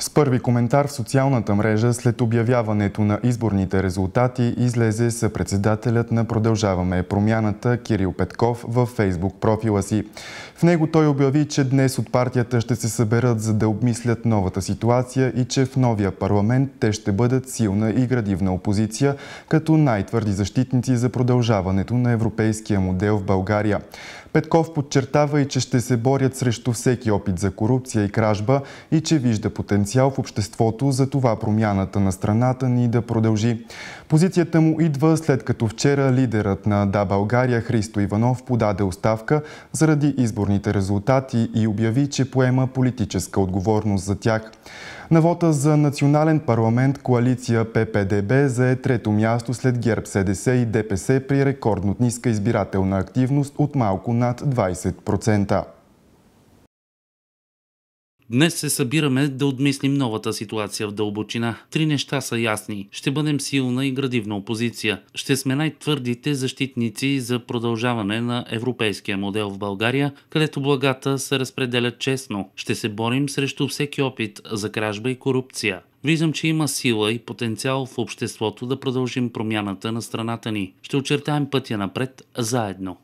С първи коментар в социалната мрежа след обявяването на изборните резултати излезе съпредседателят на Продължаваме промяната Кирил Петков във фейсбук профила си. В него той обяви, че днес от партията ще се съберат за да обмислят новата ситуация и че в новия парламент те ще бъдат силна и градивна опозиция, като най-твърди защитници за продължаването на европейския модел в България. Петков подчертава и, че ще се борят срещу всеки опит за корупция и кражба и че вижда потенциал потенциал в обществото, за това промяната на страната ни да продължи. Позицията му идва след като вчера лидерът на Да България Христо Иванов подаде оставка заради изборните резултати и обяви, че поема политическа отговорност за тях. На вота за национален парламент коалиция ППДБ зае трето място след ГЕРБ СДС и ДПС при рекордно ниска избирателна активност от малко над 20%. Днес се събираме да отмислим новата ситуация в дълбочина. Три неща са ясни. Ще бъдем силна и градивна опозиция. Ще сме най-твърдите защитници за продължаване на европейския модел в България, където благата се разпределят честно. Ще се борим срещу всеки опит за кражба и корупция. Виждам, че има сила и потенциал в обществото да продължим промяната на страната ни. Ще очертаем пътя напред заедно.